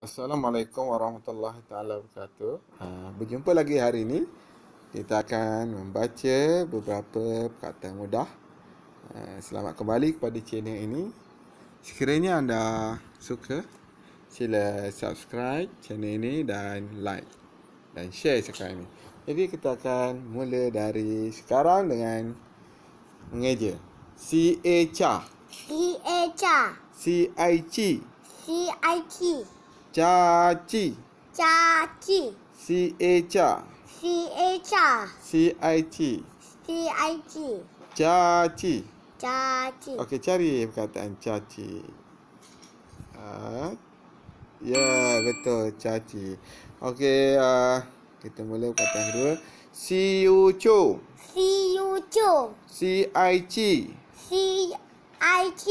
Assalamualaikum warahmatullahi taala wabarakatuh. Ha, berjumpa lagi hari ini. Kita akan membaca beberapa kata mudah. Ha, selamat kembali kepada channel ini. Sekiranya anda suka, sila subscribe channel ini dan like dan share sekarang ini. Jadi kita akan mula dari sekarang dengan mengeja. C A C A C A C I C C I C Caci. Caci. C A C. C A C. C I C. C I C. Caci. Caci. Okey, cari perkataan caci. Ah. ya, yeah, betul caci. Okey, ah uh, kita mula perkataan kedua. c, c u c, C I C. C I C.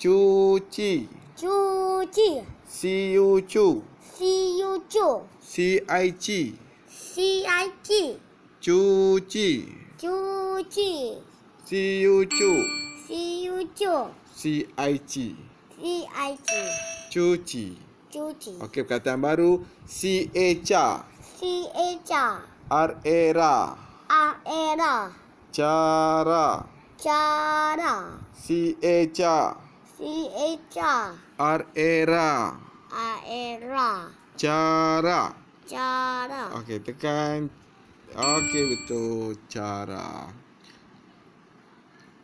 Cuci. Cuci. C U C U C U C U C I G C I G C U C C U C C U C U C U C U C I G C I G C U C U C U Okey perkataan baru C A e C A C A e C A R A e R A R A R A Cara Cara C A C A C H R E, e Cara Cara Okey tekan Okey betul Cara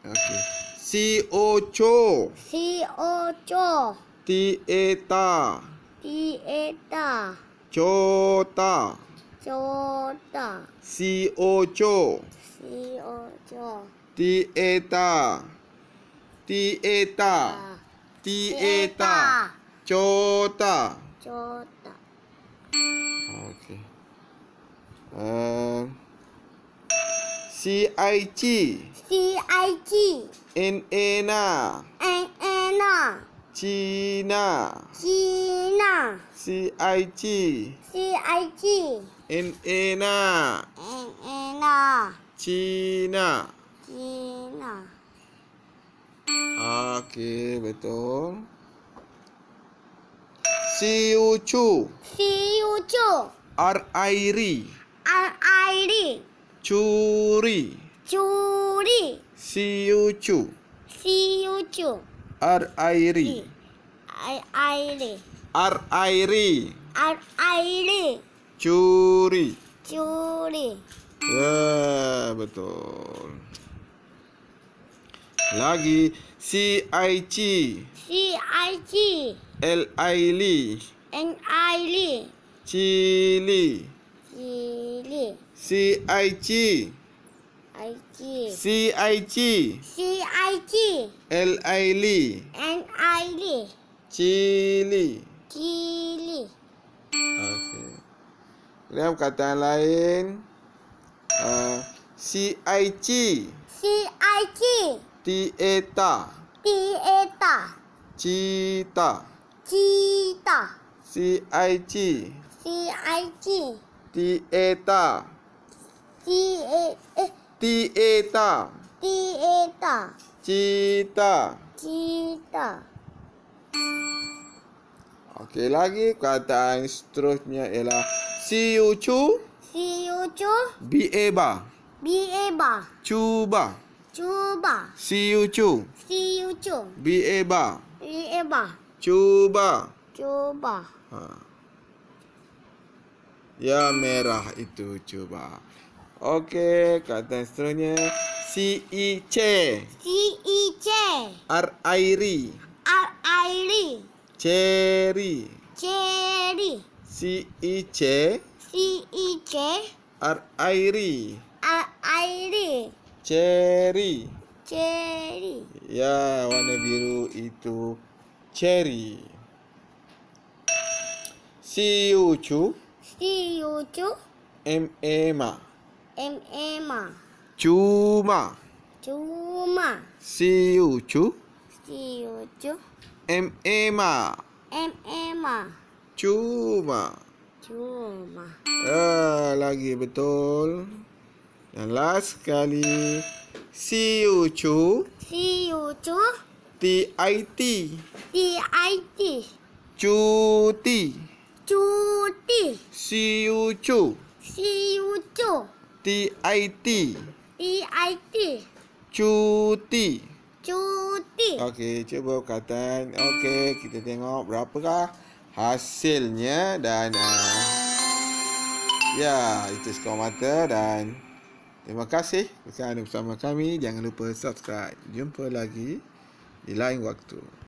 Okey C O C O C O C O T E T A T E T A C O T A C O T A C O C O C O C O T E T A 第一大，第一大，九大，九大。OK，嗯，C ah. ah. I G，C I G，N e A 呐，N e A 呐，G 呐，G 呐，C I G，C I G，N e A 呐，N A 呐，G 呐，G 呐。Okey, betul. Si Ucu. Si Ucu. R airi. R. airi. Curi. Curi. Si Ucu. Si Ucu. R airi. R. airi. R. airi. I R. R Curi. Curi. Ya, yeah, betul. Lagi C I C C I C L I L N I L I C I L C I C I C C I C C I C L I L N I L I ah, C I L C I L I Okey. kata lain C I C C I C Tieta. Tieta. Cita. Cita. C I G. C I G. Eh. Tieta. Tieta. Tieta. Cita. Cita. Okey lagi perkataan seterusnya ialah si ucu si ucu bieba bieba cuba Cuba. C U C. See you, Chu. B a e ba. B a e ba. Cuba. Cuba. Ha. Ya merah itu cuba. Okey, kata seterusnya. C-E-C. C-E-C. i r r i r Cherry. Cherry. C-E-C. C-E-C. r r i r cherry. Cherry. Ya, warna biru itu cherry. Si Uchu. Si Uchu. M E Ma. M E Ma. Cuma. Cuma. Si Uchu. Si Uchu. M E Ma. M E Ma. Cuma. Cuma. Ah, lagi betul. Dan last sekali See you cu See T-I-T T-I-T Cuti Cuti See you cu See you cu T-I-T T-I-T Cuti Cuti Okey, cuba perkataan Okey, kita tengok berapakah hasilnya Dan uh, Ya, itu skor mata dan Terima kasih kerana bersama kami. Jangan lupa subscribe. Jumpa lagi di lain waktu.